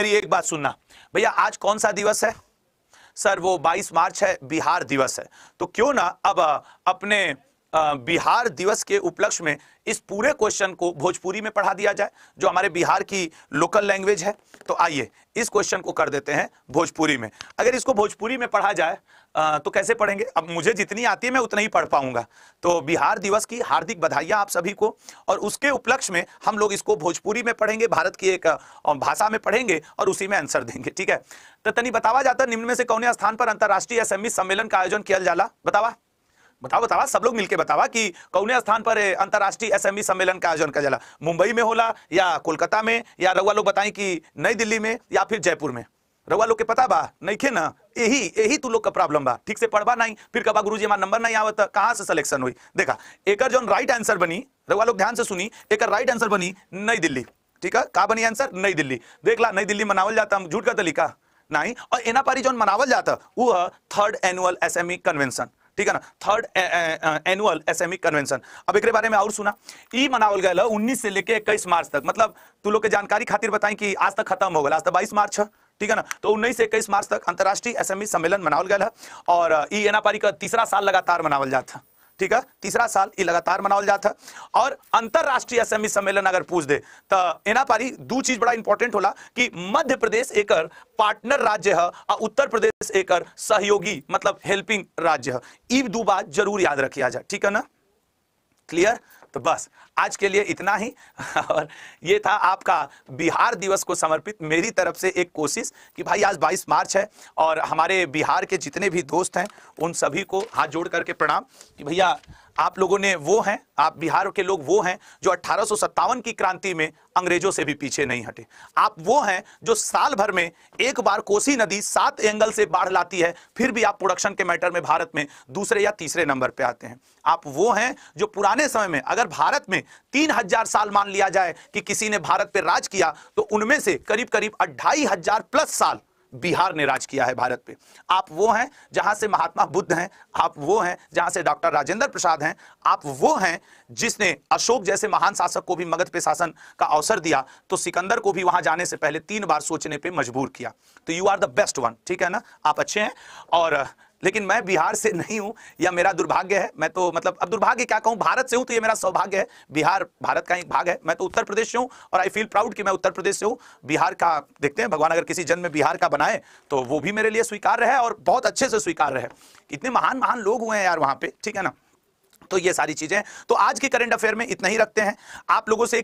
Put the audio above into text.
मेरी एक बात सुनना भैया आज कौन सा दिवस है सर वो 22 मार्च है बिहार दिवस है तो क्यों ना अब अपने बिहार दिवस के उपलक्ष्य में इस पूरे क्वेश्चन को भोजपुरी में पढ़ा दिया जाए जो हमारे बिहार की लोकल लैंग्वेज है तो आइए इस क्वेश्चन को कर देते हैं भोजपुरी में अगर इसको भोजपुरी में पढ़ा जाए तो कैसे पढ़ेंगे अब मुझे जितनी आती है मैं उतना ही पढ़ पाऊंगा तो बिहार दिवस की हार्दिक बधाइयां आप सभी को और उसके उपलक्ष्य में हम लोग इसको भोजपुरी में पढ़ेंगे भारत की एक भाषा में पढ़ेंगे और उसी में आंसर देंगे ठीक है तो तनी बतावा जाता निम्न में से कौन स्थान पर अंतर्राष्ट्रीय एस सम्मेलन का आयोजन किया जाला बतावा बताओ बतावा सब लोग मिलके बतावा कि कौने स्थान पर अंतर्राष्ट्रीय एसएमई e सम्मेलन का आयोजन किया जाला मुंबई में होला या कोलकाता में या रउआ लोग बताएं कि नई दिल्ली में या फिर जयपुर में रउआ लोग के पता बा नहीं खे ना यही यही तू तो लोग का प्रॉब्लम बा ठीक से पढ़वा नहीं फिर कबा गुरु जी हमारा नंबर नहीं आवत कहाँ से सिलेक्शन हुई देखा एक जो राइट आंसर बनी रउआ लोग ध्यान से सुनी एक राइट आंसर बनी नई दिल्ली ठीक है कहा बनी आंसर नई दिल्ली देख ला नई दिल्ली मनावल जाता हम झूठ का तलीका नहीं और एना पारी जो मनावल जाता वो है थर्ड एनुअल एस कन्वेंशन ठीक है ना थर्ड एनुअल एसएमई कन्वेंशन अब एक बारे में और सुना ई मनावल गया उन्नीस से लेके इक्कीस मार्च तक मतलब तू लोग के जानकारी खातिर बताएं कि आज तक खत्म हो गया आज तक बाईस मार्च है ठीक है ना तो उन्नीस से इक्कीस मार्च तक अंतर्राष्ट्रीय एसएमई e सम्मेलन मनावल गया और ई एना पारी का तीसरा साल लगातार मनावल जाता है ठीक है तीसरा साल ये लगातार मनाल जाता है और अंतरराष्ट्रीय असेंबली सम्मेलन अगर पूछ दे तो एना पारी दो चीज बड़ा इंपॉर्टेंट होला कि मध्य प्रदेश एक पार्टनर राज्य है और उत्तर प्रदेश एक सहयोगी मतलब हेल्पिंग राज्य है दो बात जरूर याद रखिया जाए ठीक है ना क्लियर तो बस आज के लिए इतना ही और ये था आपका बिहार दिवस को समर्पित मेरी तरफ से एक कोशिश कि भाई आज 22 मार्च है और हमारे बिहार के जितने भी दोस्त हैं उन सभी को हाथ जोड़ करके प्रणाम कि भैया आप लोगों ने वो हैं आप बिहार के लोग वो हैं जो अठारह की क्रांति में अंग्रेजों से भी पीछे नहीं हटे आप वो हैं जो साल भर में एक बार कोसी नदी सात एंगल से बाढ़ लाती है फिर भी आप प्रोडक्शन के मैटर में भारत में दूसरे या तीसरे नंबर पे आते हैं आप वो हैं जो पुराने समय में अगर भारत में तीन हजार साल मान लिया जाए कि किसी ने भारत पर राज किया तो उनमें से करीब करीब अढ़ाई हजार प्लस साल बिहार ने राज किया है भारत पे आप वो हैं जहां से महात्मा बुद्ध हैं आप वो हैं जहां से डॉक्टर राजेंद्र प्रसाद हैं आप वो हैं जिसने अशोक जैसे महान शासक को भी मगध पे शासन का अवसर दिया तो सिकंदर को भी वहां जाने से पहले तीन बार सोचने पर मजबूर किया तो you are the best one ठीक है ना आप अच्छे हैं और लेकिन मैं बिहार से नहीं हूं या मेरा दुर्भाग्य है मैं तो मतलब अब दुर्भाग्य क्या कहूं भारत से हूं तो ये मेरा सौभाग्य है बिहार भारत का एक भाग है मैं तो उत्तर प्रदेश से हूं और आई फील प्राउड कि मैं उत्तर प्रदेश से हूं बिहार का देखते हैं भगवान अगर किसी जन्म में बिहार का बनाए तो वो भी मेरे लिए स्वीकार रहे और बहुत अच्छे से स्वीकार रहे इतने महान महान लोग हुए हैं यार वहां पर ठीक है ना तो ये सारी चीजें तो आज के करंट अफेयर में इतना ही रखते हैं आप लोगों से